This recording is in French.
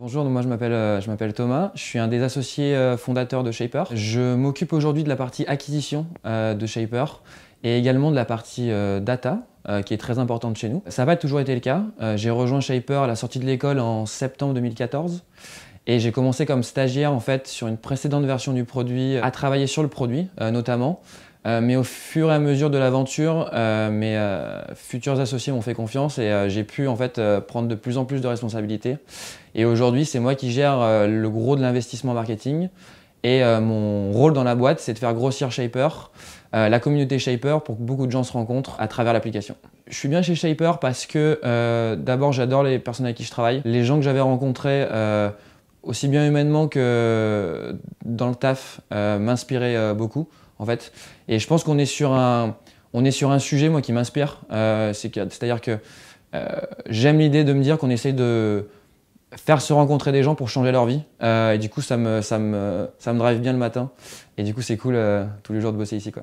Bonjour, moi euh, je m'appelle Thomas, je suis un des associés euh, fondateurs de Shaper. Je m'occupe aujourd'hui de la partie acquisition euh, de Shaper et également de la partie data qui est très importante chez nous. Ça n'a pas toujours été le cas. j'ai rejoint Shaper à la sortie de l'école en septembre 2014 et j'ai commencé comme stagiaire en fait sur une précédente version du produit à travailler sur le produit notamment euh, mais au fur et à mesure de l'aventure, euh, mes euh, futurs associés m'ont fait confiance et j'ai pu en fait prendre de plus en plus de responsabilités. Et aujourd'hui, c'est moi qui gère le gros de l'investissement marketing. Et mon rôle dans la boîte, c'est de faire grossir Shaper, la communauté Shaper, pour que beaucoup de gens se rencontrent à travers l'application. Je suis bien chez Shaper parce que d'abord, j'adore les personnes avec qui je travaille. Les gens que j'avais rencontrés aussi bien humainement que dans le taf, m'inspiraient beaucoup en fait. Et je pense qu'on est sur un, on est sur un sujet moi qui m'inspire. Euh, c'est-à-dire que euh, j'aime l'idée de me dire qu'on essaye de faire se rencontrer des gens pour changer leur vie. Euh, et du coup, ça me, ça me, ça me drive bien le matin. Et du coup, c'est cool tous les jours de bosser ici, quoi.